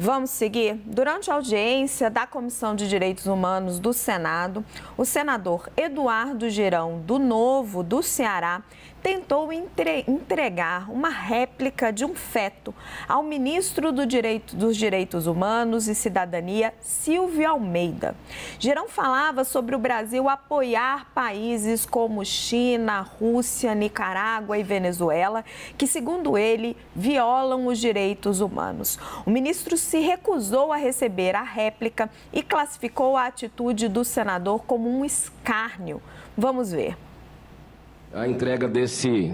Vamos seguir? Durante a audiência da Comissão de Direitos Humanos do Senado, o senador Eduardo Girão, do Novo, do Ceará, tentou entregar uma réplica de um feto ao ministro do Direito, dos Direitos Humanos e Cidadania, Silvio Almeida. Gerão falava sobre o Brasil apoiar países como China, Rússia, Nicarágua e Venezuela, que, segundo ele, violam os direitos humanos. O ministro se recusou a receber a réplica e classificou a atitude do senador como um escárnio. Vamos ver a entrega desse,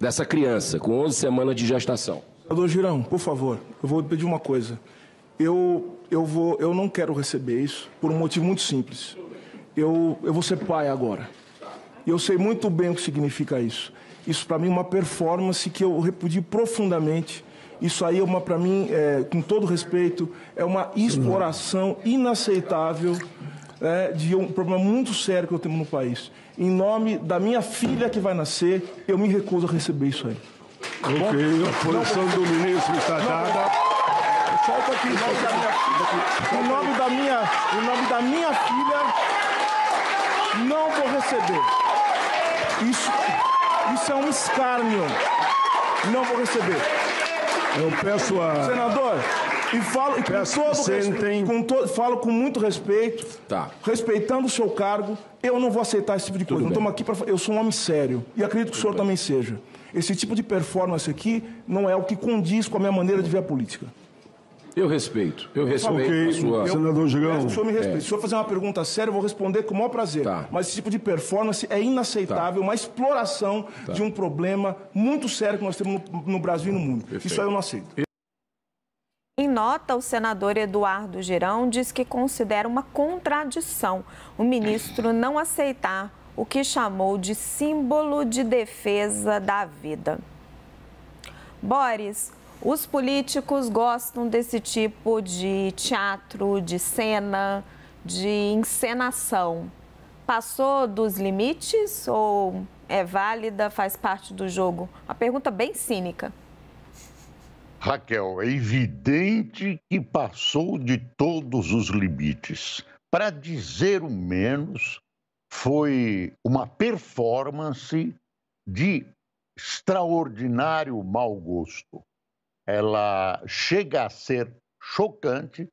dessa criança com 11 semanas de gestação. Doutor Girão, por favor, eu vou pedir uma coisa. Eu, eu, vou, eu não quero receber isso por um motivo muito simples. Eu, eu vou ser pai agora. E eu sei muito bem o que significa isso. Isso para mim é uma performance que eu repudio profundamente. Isso aí é uma para mim, é, com todo respeito, é uma exploração inaceitável é, de um problema muito sério que eu tenho no país. Em nome da minha filha que vai nascer, eu me recuso a receber isso aí. Tá ok, a posição do ministro está dada. Solta aqui, solta aqui. Em nome da minha, em nome da minha filha, não vou receber. Isso, isso é um escárnio. Não vou receber. Eu peço a. Senador, e falo e com todo sentem... com falo com muito respeito, tá. respeitando o seu cargo, eu não vou aceitar esse tipo de coisa. não estamos aqui para eu sou um homem sério e acredito que Tudo o senhor bem. também seja. Esse tipo de performance aqui não é o que condiz com a minha maneira de ver a política. Eu respeito, eu respeito okay. a sua... Eu, Senador Gigão... O senhor me respeita. É. Se o senhor fazer uma pergunta séria, eu vou responder com o maior prazer. Tá. Mas esse tipo de performance é inaceitável, tá. uma exploração tá. de um problema muito sério que nós temos no, no Brasil e no mundo. Perfeito. Isso aí eu não aceito. Em nota, o senador Eduardo Girão diz que considera uma contradição o ministro não aceitar o que chamou de símbolo de defesa da vida. Boris, os políticos gostam desse tipo de teatro, de cena, de encenação. Passou dos limites ou é válida, faz parte do jogo? Uma pergunta bem cínica. Raquel, é evidente que passou de todos os limites. Para dizer o menos, foi uma performance de extraordinário mau gosto. Ela chega a ser chocante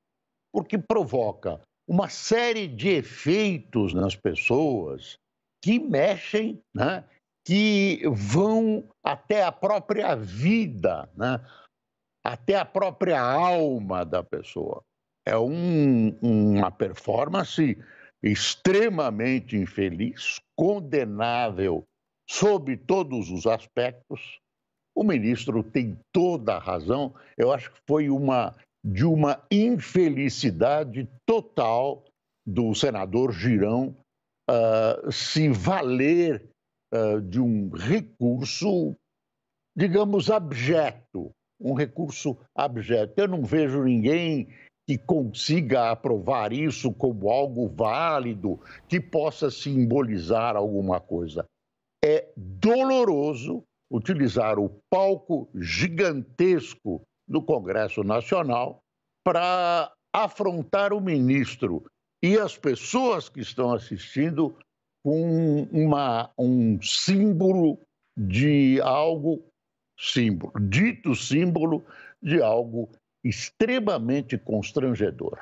porque provoca uma série de efeitos nas pessoas que mexem, né? que vão até a própria vida. Né? até a própria alma da pessoa. É um, uma performance extremamente infeliz, condenável sob todos os aspectos. O ministro tem toda a razão. Eu acho que foi uma de uma infelicidade total do senador Girão uh, se valer uh, de um recurso, digamos, abjeto, um recurso abjeto. Eu não vejo ninguém que consiga aprovar isso como algo válido, que possa simbolizar alguma coisa. É doloroso utilizar o palco gigantesco do Congresso Nacional para afrontar o ministro e as pessoas que estão assistindo com uma, um símbolo de algo símbolo, dito símbolo de algo extremamente constrangedor.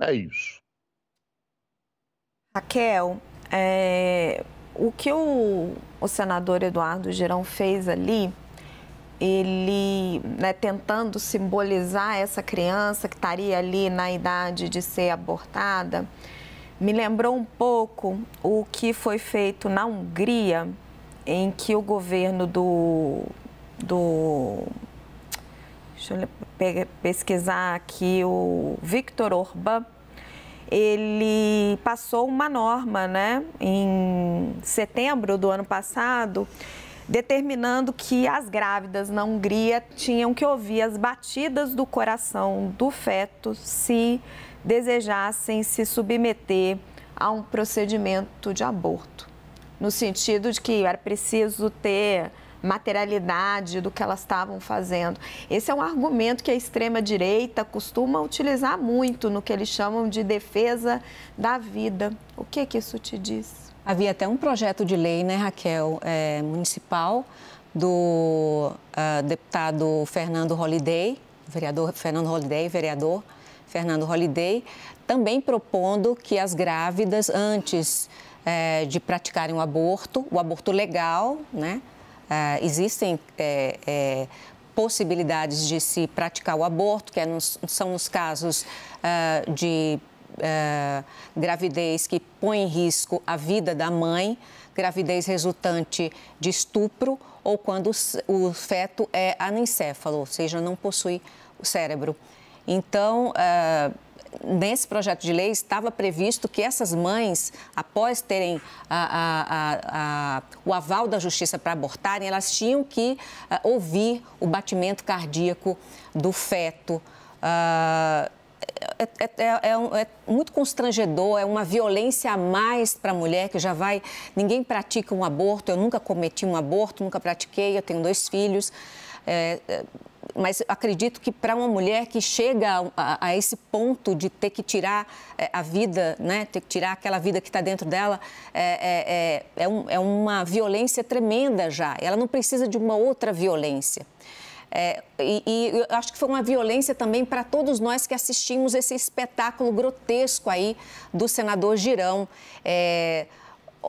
É isso. Raquel, é, o que o, o, senador Eduardo Girão fez ali, ele né, tentando simbolizar essa criança que estaria ali na idade de ser abortada, me lembrou um pouco o que foi feito na Hungria, em que o governo do do deixa eu pesquisar aqui o Victor Orbán ele passou uma norma, né, em setembro do ano passado, determinando que as grávidas na Hungria tinham que ouvir as batidas do coração do feto se desejassem se submeter a um procedimento de aborto, no sentido de que era preciso ter materialidade do que elas estavam fazendo. Esse é um argumento que a extrema-direita costuma utilizar muito no que eles chamam de defesa da vida. O que, que isso te diz? Havia até um projeto de lei, né, Raquel, é, municipal, do uh, deputado Fernando Holliday, vereador Fernando Holliday, vereador Fernando Holliday, também propondo que as grávidas, antes é, de praticarem o aborto, o aborto legal, né, ah, existem é, é, possibilidades de se praticar o aborto, que é nos, são os casos ah, de uh, gravidez que põe em risco a vida da mãe, gravidez resultante de estupro ou quando o, feto é anencéfalo, ou seja, não possui o cérebro. Então, nesse projeto de lei estava previsto que essas mães, após terem a, a, a, o aval da justiça para abortarem, elas tinham que ah, ouvir o batimento cardíaco do feto. Ah, é, é, é, é, um, é, muito constrangedor, é uma violência a mais para a mulher que já vai. Ninguém pratica um aborto, eu nunca cometi um aborto, nunca pratiquei, eu tenho dois filhos. É, é, mas acredito que para uma mulher que chega a, a, esse ponto de ter que tirar eh, a vida, né, ter que tirar aquela vida que está dentro dela, é, é, é, é, um, é, uma violência tremenda já. Ela não precisa de uma outra violência. É, e, e eu acho que foi uma violência também para todos nós que assistimos esse espetáculo grotesco aí do senador Girão. É,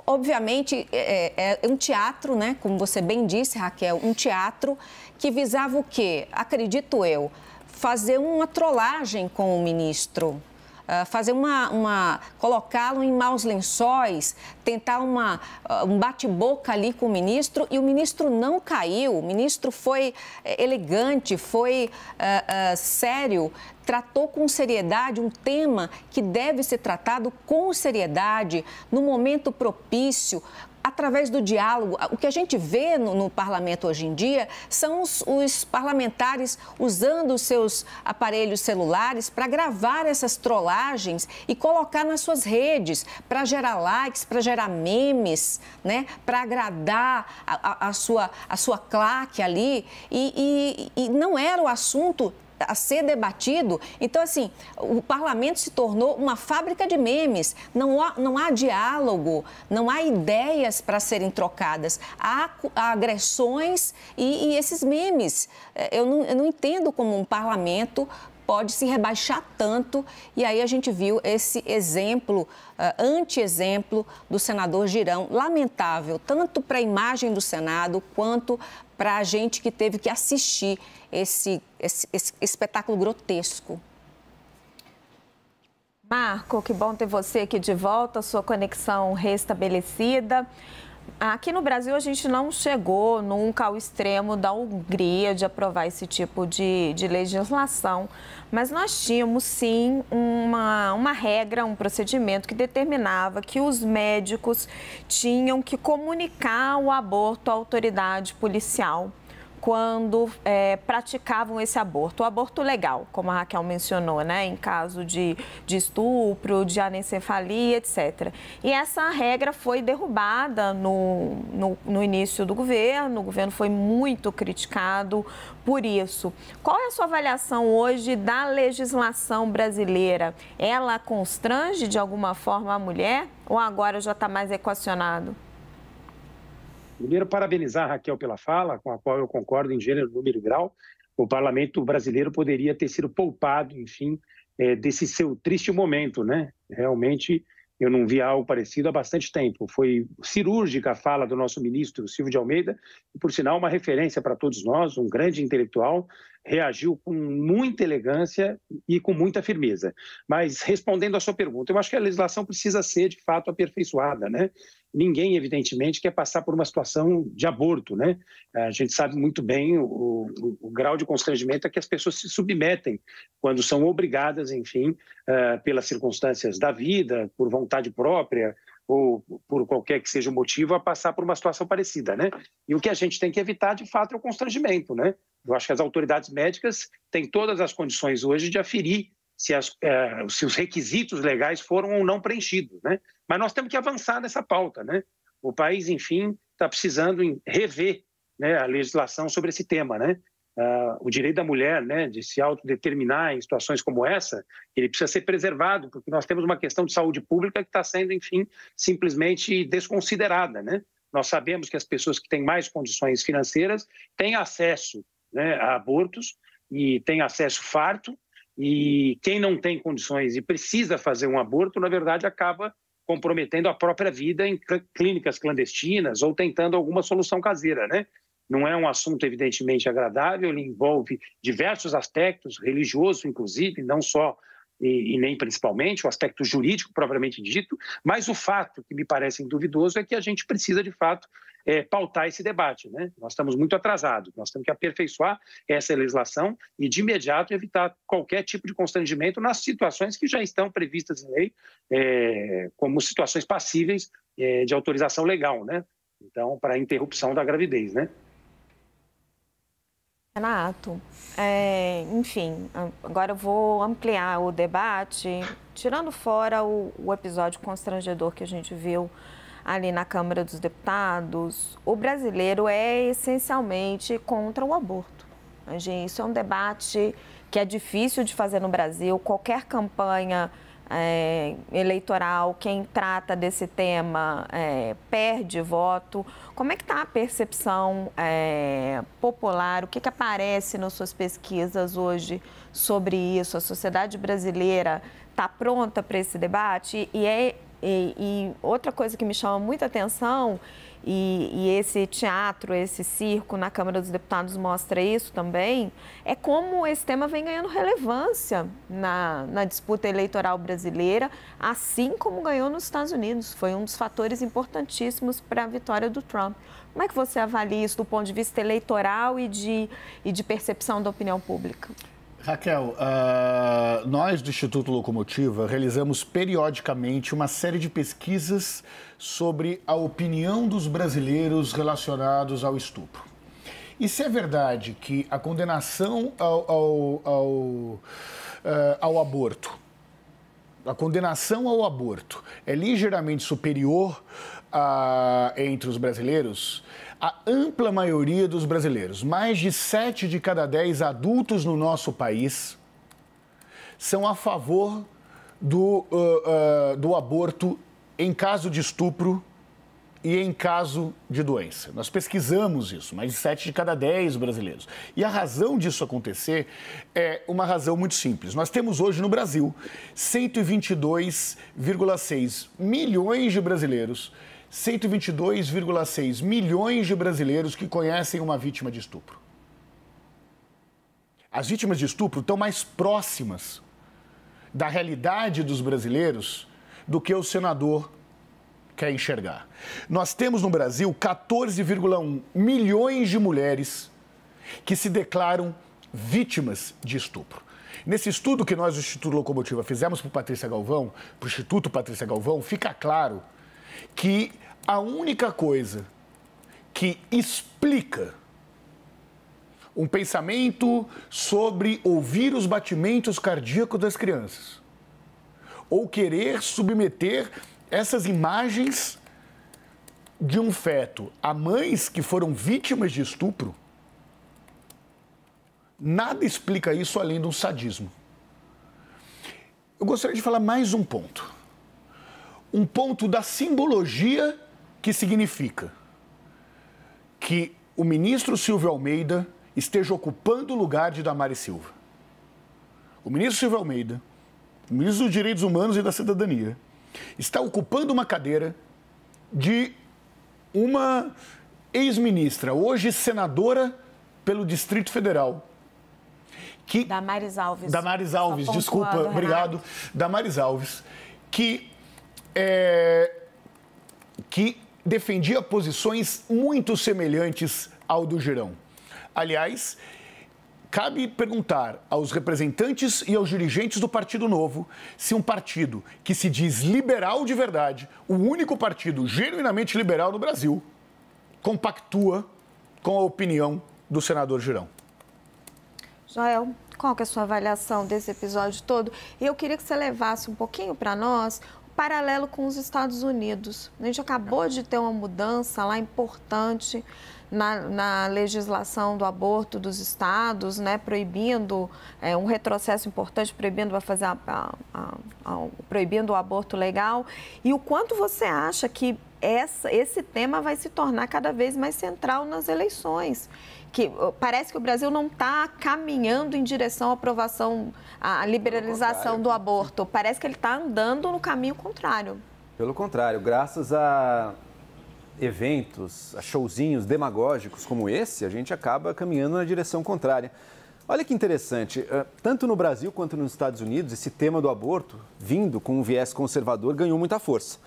obviamente, é, é, é, um teatro, né? Como você bem disse, Raquel, um teatro que visava o quê? Acredito eu, fazer uma trollagem com o ministro. Ah, fazer uma, uma colocá-lo em maus lençóis, tentar uma, uh, um bate-boca ali com o ministro e o ministro não caiu. O ministro foi eh, elegante, foi uh, sério, tratou com seriedade um tema que deve ser tratado com seriedade, no momento propício, através do diálogo. O que a gente vê no, no parlamento hoje em dia são os, os parlamentares usando os seus aparelhos celulares para gravar essas trollagens e colocar nas suas redes para gerar likes, para gerar memes, né? para agradar a, a, a, sua, a sua claque ali. E, e, e não era o assunto a ser debatido. Então, assim, o parlamento se tornou uma fábrica de memes. Não há, não há diálogo, não há ideias para serem trocadas. Há, agressões e, e, esses memes. É, eu não, eu não entendo como um parlamento pode se rebaixar tanto. E aí a gente viu esse exemplo, uh, anti-exemplo do senador Girão, lamentável, tanto para a imagem do Senado quanto para a gente que teve que assistir esse, esse, esse espetáculo grotesco. Marco, que bom ter você aqui de volta, sua conexão restabelecida. Aqui no Brasil a gente não chegou nunca ao extremo da Hungria de aprovar esse tipo de, de legislação, mas nós tínhamos sim uma, uma regra, um procedimento que determinava que os médicos tinham que comunicar o aborto à autoridade policial quando é, praticavam esse aborto. O aborto legal, como a Raquel mencionou, né? Em caso de, de estupro, de anencefalia, etc. E essa regra foi derrubada no, no, no início do governo. O governo foi muito criticado por isso. Qual é a sua avaliação hoje da legislação brasileira? Ela constrange de alguma forma a mulher ou agora já está mais equacionado? Primeiro, parabenizar a Raquel pela fala, com a qual eu concordo em gênero, número e grau. O parlamento brasileiro poderia ter sido poupado, enfim, é, desse seu triste momento, né? Realmente, eu não vi algo parecido há bastante tempo. Foi cirúrgica a fala do nosso ministro Silvio de Almeida, e, por sinal, uma referência para todos nós, um grande intelectual reagiu com muita elegância e com muita firmeza. Mas respondendo à sua pergunta, eu acho que a legislação precisa ser de fato aperfeiçoada, né? Ninguém, evidentemente, quer passar por uma situação de aborto, né? A gente sabe muito bem o, o, o grau de constrangimento a que as pessoas se submetem quando são obrigadas, enfim, uh, pelas circunstâncias da vida, por vontade própria, ou por qualquer que seja o motivo, a passar por uma situação parecida, né? E o que a gente tem que evitar, de fato, é o constrangimento, né? Eu acho que as autoridades médicas têm todas as condições hoje de aferir se, as, eh, se os requisitos legais foram ou não preenchidos, né? Mas nós temos que avançar nessa pauta, né? O país, enfim, está precisando rever né, a legislação sobre esse tema, né? Uh, o direito da mulher né, de se autodeterminar em situações como essa, ele precisa ser preservado, porque nós temos uma questão de saúde pública que está sendo, enfim, simplesmente desconsiderada. Né? Nós sabemos que as pessoas que têm mais condições financeiras têm acesso né, a abortos e têm acesso farto, e quem não tem condições e precisa fazer um aborto, na verdade, acaba comprometendo a própria vida em clínicas clandestinas ou tentando alguma solução caseira, né? Não é um assunto, evidentemente, agradável, ele envolve diversos aspectos, religioso, inclusive, não só e, e, nem principalmente o aspecto jurídico propriamente dito, mas o fato que me parece duvidoso é que a gente precisa, de fato, é, pautar esse debate. Né? Nós estamos muito atrasados, nós temos que aperfeiçoar essa legislação e, de imediato, evitar qualquer tipo de constrangimento nas situações que já estão previstas em lei, é, como situações passíveis é, de autorização legal, né? Então, para a interrupção da gravidez, né? Renato, é, enfim, agora eu vou ampliar o debate, tirando fora o, o, episódio constrangedor que a gente viu ali na Câmara dos Deputados. O brasileiro é essencialmente contra o aborto. Isso é um debate que é difícil de fazer no Brasil. Qualquer campanha é, eleitoral, quem trata desse tema é, perde voto. Como é que está a percepção é, popular? O que, que aparece nas suas pesquisas hoje sobre isso? A sociedade brasileira está pronta para esse debate? E, é, e, e outra coisa que me chama muita atenção e, e, esse teatro, esse circo na Câmara dos Deputados mostra isso também, é como esse tema vem ganhando relevância na, na disputa eleitoral brasileira, assim como ganhou nos Estados Unidos. Foi um dos fatores importantíssimos para a vitória do Trump. Como é que você avalia isso do ponto de vista eleitoral e de, e de percepção da opinião pública? Raquel, uh nós do Instituto Locomotiva realizamos periodicamente uma série de pesquisas sobre a opinião dos brasileiros relacionados ao estupro. E se é verdade que a condenação ao, ao, ao, uh, ao aborto, a condenação ao aborto é ligeiramente superior a, ah, entre os brasileiros, a ampla maioria dos brasileiros, mais de 7 de cada 10 adultos no nosso país, são a favor do, uh, uh, do aborto em caso de estupro e em caso de doença. Nós pesquisamos isso, mais de 7 de cada 10 brasileiros. E a razão disso acontecer é uma razão muito simples. Nós temos hoje no Brasil 122,6 milhões de brasileiros, 122,6 milhões de brasileiros que conhecem uma vítima de estupro. As vítimas de estupro estão mais próximas da realidade dos brasileiros do que o senador quer enxergar. Nós temos no Brasil 14,1 milhões de mulheres que se declaram vítimas de estupro. Nesse estudo que nós o Instituto Locomotiva fizemos para Patrícia Galvão, para o Instituto Patrícia Galvão, fica claro que a única coisa que explica um pensamento sobre ouvir os batimentos cardíacos das crianças. Ou querer submeter essas imagens de um feto a mães que foram vítimas de estupro. Nada explica isso além de um sadismo. Eu gostaria de falar mais um ponto. Um ponto da simbologia que significa que o ministro Silvio Almeida esteja ocupando o lugar de Damares Silva. O ministro Silva Almeida, o ministro dos Direitos Humanos e da Cidadania, está ocupando uma cadeira de uma ex-ministra, hoje senadora pelo Distrito Federal. Que... Damares Alves. Damares Alves, desculpa, obrigado. Damares Alves, que, é... que defendia posições muito semelhantes ao do Girão. Aliás, cabe perguntar aos representantes e aos dirigentes do Partido Novo se um partido que se diz liberal de verdade, o único partido genuinamente liberal no Brasil, compactua com a opinião do senador Girão. Joel, qual que é a sua avaliação desse episódio todo? E eu queria que você levasse um pouquinho para nós paralelo com os Estados Unidos. A gente acabou de ter uma mudança lá importante na, na legislação do aborto dos estados, né, proibindo é, um retrocesso importante, proibindo fazer a, a, a, proibindo o aborto legal. E o quanto você acha que essa, esse tema vai se tornar cada vez mais central nas eleições que parece que o Brasil não está caminhando em direção à aprovação, à liberalização do aborto. Parece que ele está andando no caminho contrário. Pelo contrário, graças a eventos, a showzinhos demagógicos como esse, a gente acaba caminhando na direção contrária. Olha que interessante, eh, tanto no Brasil quanto nos Estados Unidos, esse tema do aborto, vindo com um viés conservador, ganhou muita força.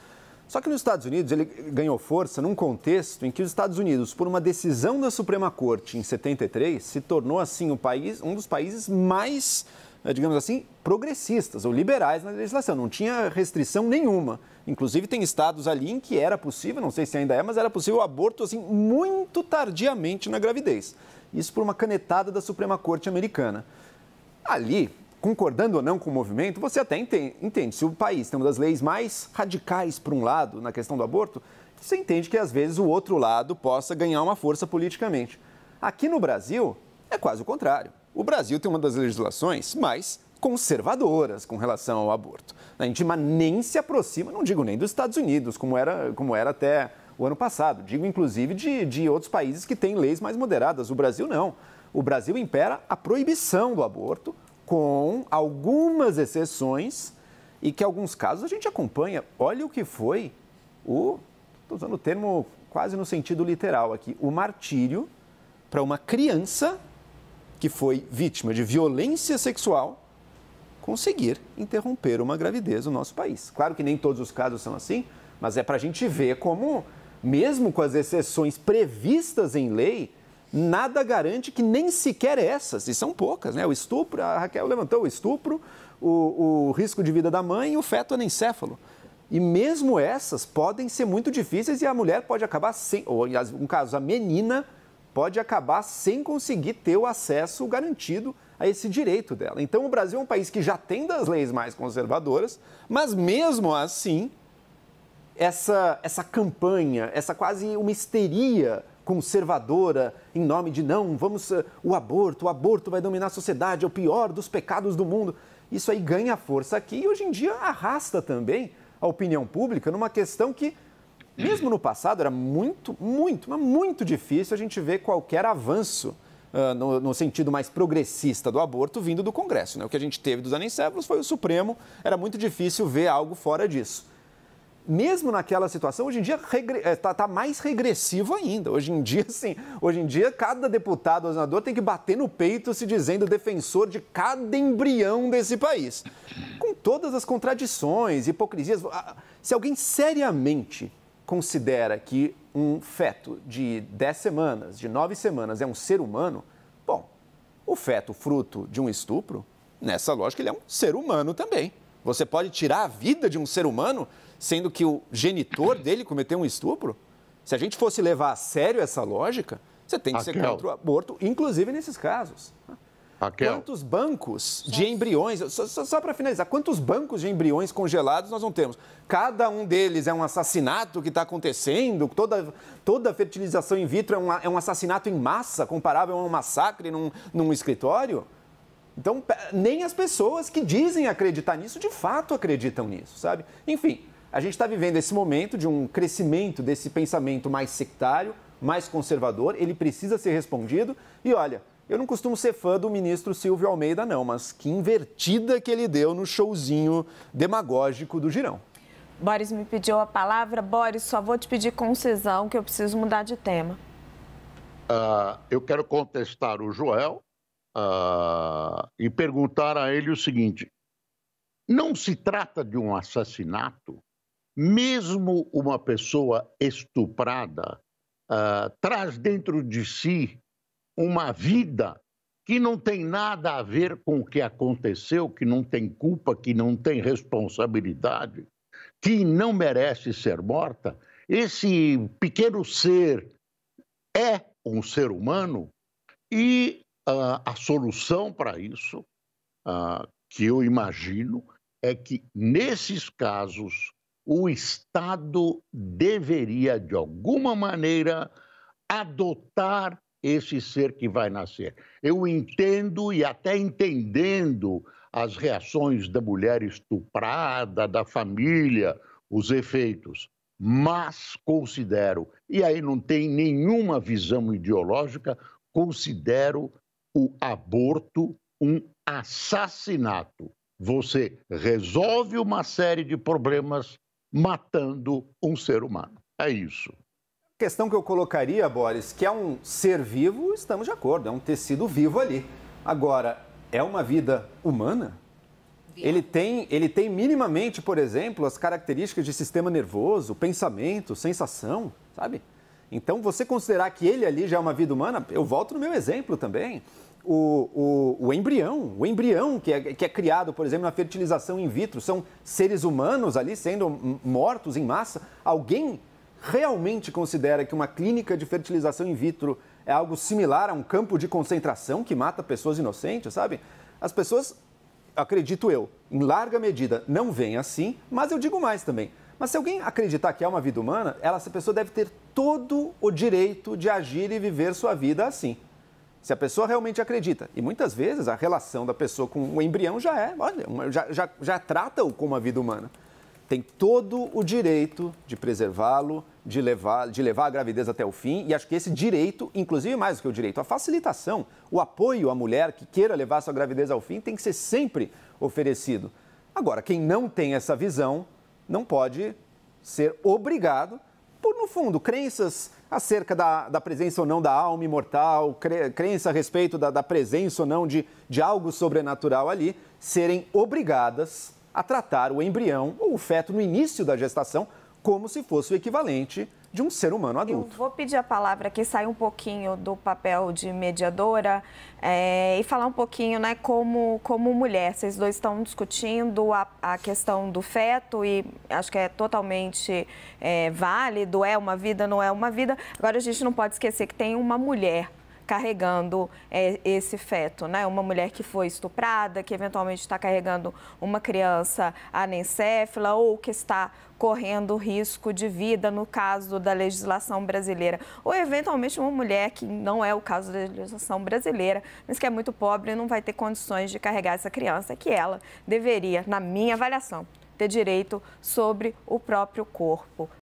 Só que nos Estados Unidos ele ganhou força num contexto em que os Estados Unidos, por uma decisão da Suprema Corte em 73, se tornou assim o país, um dos países mais, eh, digamos assim, progressistas ou liberais na legislação. Não tinha restrição nenhuma. Inclusive tem estados ali em que era possível, não sei se ainda é, mas era possível o aborto assim muito tardiamente na gravidez. Isso por uma canetada da Suprema Corte americana. Ali, concordando ou não com o movimento, você até entende, entende. Se o país tem uma das leis mais radicais para um lado na questão do aborto, você entende que às vezes o outro lado possa ganhar uma força politicamente. Aqui no Brasil, é quase o contrário. O Brasil tem uma das legislações mais conservadoras com relação ao aborto. A gente nem se aproxima, não digo nem dos Estados Unidos, como era, como era até o ano passado. Digo, inclusive, de, de outros países que têm leis mais moderadas. O Brasil não. O Brasil impera a proibição do aborto, com algumas exceções e que alguns casos a gente acompanha. Olha o que foi o, estou usando o termo quase no sentido literal aqui, o martírio para uma criança que foi vítima de violência sexual conseguir interromper uma gravidez no nosso país. Claro que nem todos os casos são assim, mas é para a gente ver como, mesmo com as exceções previstas em lei, nada garante que nem sequer essas, e são poucas, né? O estupro, a Raquel levantou o estupro, o, o risco de vida da mãe e o feto anencefalo. E mesmo essas podem ser muito difíceis e a mulher pode acabar sem, ou um caso, a menina pode acabar sem conseguir ter o acesso garantido a esse direito dela. Então o Brasil é um país que já tem das leis mais conservadoras, mas mesmo assim, essa, essa campanha, essa quase uma histeria conservadora em nome de não, vamos eh, o aborto, o aborto vai dominar a sociedade, é o pior dos pecados do mundo. Isso aí ganha força aqui e hoje em dia arrasta também a opinião pública numa questão que mesmo no passado era muito, muito, mas muito difícil a gente ver qualquer avanço uh, no, no, sentido mais progressista do aborto vindo do Congresso. Né? O que a gente teve dos anencéfalos foi o Supremo, era muito difícil ver algo fora disso mesmo naquela situação, hoje em dia está eh, tá mais regressivo ainda. Hoje em dia, sim, hoje em dia, cada deputado ou senador tem que bater no peito se dizendo defensor de cada embrião desse país. Com todas as contradições, hipocrisias. Se alguém seriamente considera que um feto de 10 semanas, de 9 semanas é um ser humano, bom, o feto fruto de um estupro, nessa lógica, ele é um ser humano também. Você pode tirar a vida de um ser humano sendo que o genitor dele cometeu um estupro? Se a gente fosse levar a sério essa lógica, você tem que ser contra o aborto, inclusive nesses casos. Quantos bancos de embriões, só, só, só para finalizar, quantos bancos de embriões congelados nós não temos? Cada um deles é um assassinato que está acontecendo, toda, toda fertilização in vitro é um, é um assassinato em massa, comparável a um massacre num, num escritório? Então, nem as pessoas que dizem acreditar nisso, de fato acreditam nisso, sabe? Enfim, a gente está vivendo esse momento de um crescimento desse pensamento mais sectário, mais conservador, ele precisa ser respondido. E olha, eu não costumo ser fã do ministro Silvio Almeida, não, mas que invertida que ele deu no showzinho demagógico do Girão. Boris me pediu a palavra. Boris, só vou te pedir concisão, que eu preciso mudar de tema. Uh, eu quero contestar o Joel uh, e perguntar a ele o seguinte: não se trata de um assassinato mesmo uma pessoa estuprada uh, traz dentro de si uma vida que não tem nada a ver com o que aconteceu, que não tem culpa, que não tem responsabilidade, que não merece ser morta, esse pequeno ser é um ser humano e uh, a solução para isso, uh, que eu imagino, é que nesses casos o Estado deveria, de alguma maneira, adotar esse ser que vai nascer. Eu entendo e até entendendo as reações da mulher estuprada, da família, os efeitos, mas considero, e aí não tem nenhuma visão ideológica, considero o aborto um assassinato. Você resolve uma série de problemas matando um ser humano. É isso. A questão que eu colocaria, Boris, que é um ser vivo, estamos de acordo, é um tecido vivo ali. Agora, é uma vida humana? Ele tem, ele tem minimamente, por exemplo, as características de sistema nervoso, pensamento, sensação, sabe? Então, você considerar que ele ali já é uma vida humana, eu volto no meu exemplo também o, o, o, embrião, o embrião que é, que é criado, por exemplo, na fertilização in vitro, são seres humanos ali sendo mortos em massa. Alguém realmente considera que uma clínica de fertilização in vitro é algo similar a um campo de concentração que mata pessoas inocentes, sabe? As pessoas, acredito eu, em larga medida, não veem assim, mas eu digo mais também. Mas se alguém acreditar que é uma vida humana, ela, essa pessoa deve ter todo o direito de agir e viver sua vida assim. Se a pessoa realmente acredita. E muitas vezes a relação da pessoa com o embrião já é, olha, já, já, já trata-o como a vida humana. Tem todo o direito de preservá-lo, de levar, de levar a gravidez até o fim. E acho que esse direito, inclusive mais do que o direito, a facilitação, o apoio à mulher que queira levar sua gravidez ao fim, tem que ser sempre oferecido. Agora, quem não tem essa visão não pode ser obrigado no fundo, crenças acerca da, da presença ou não da alma imortal, crença a respeito da, da presença ou não de, de algo sobrenatural ali, serem obrigadas a tratar o embrião ou o feto no início da gestação como se fosse o equivalente de um ser humano adulto. Eu vou pedir a palavra aqui, sair um pouquinho do papel de mediadora é, e falar um pouquinho, né, como, como mulher. Vocês dois estão discutindo a, a questão do feto e acho que é totalmente é, válido, é uma vida, não é uma vida. Agora, a gente não pode esquecer que tem uma mulher carregando é, esse feto, né? Uma mulher que foi estuprada, que eventualmente está carregando uma criança anencéfala ou que está correndo risco de vida no caso da legislação brasileira, ou eventualmente uma mulher que não é o caso da legislação brasileira, mas que é muito pobre e não vai ter condições de carregar essa criança, que ela deveria, na minha avaliação, ter direito sobre o próprio corpo.